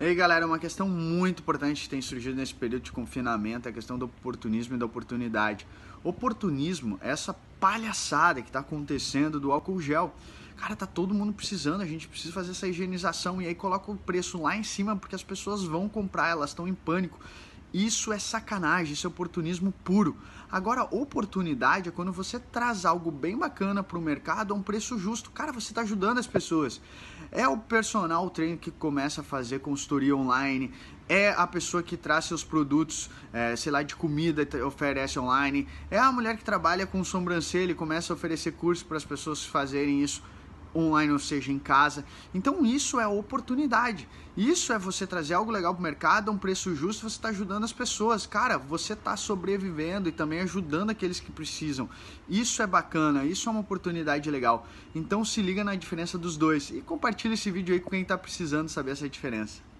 E aí, galera, uma questão muito importante que tem surgido nesse período de confinamento é a questão do oportunismo e da oportunidade. Oportunismo é essa palhaçada que está acontecendo do álcool gel. Cara, tá todo mundo precisando, a gente precisa fazer essa higienização e aí coloca o preço lá em cima porque as pessoas vão comprar, elas estão em pânico. Isso é sacanagem, isso é oportunismo puro. Agora, oportunidade é quando você traz algo bem bacana para o mercado a um preço justo. Cara, você está ajudando as pessoas. É o personal trainer que começa a fazer consultoria online, é a pessoa que traz seus produtos, é, sei lá, de comida e oferece online, é a mulher que trabalha com sobrancelha e começa a oferecer curso para as pessoas fazerem isso online ou seja em casa. Então isso é oportunidade. Isso é você trazer algo legal para o mercado a um preço justo. Você está ajudando as pessoas, cara. Você está sobrevivendo e também ajudando aqueles que precisam. Isso é bacana. Isso é uma oportunidade legal. Então se liga na diferença dos dois e compartilha esse vídeo aí com quem está precisando saber essa diferença.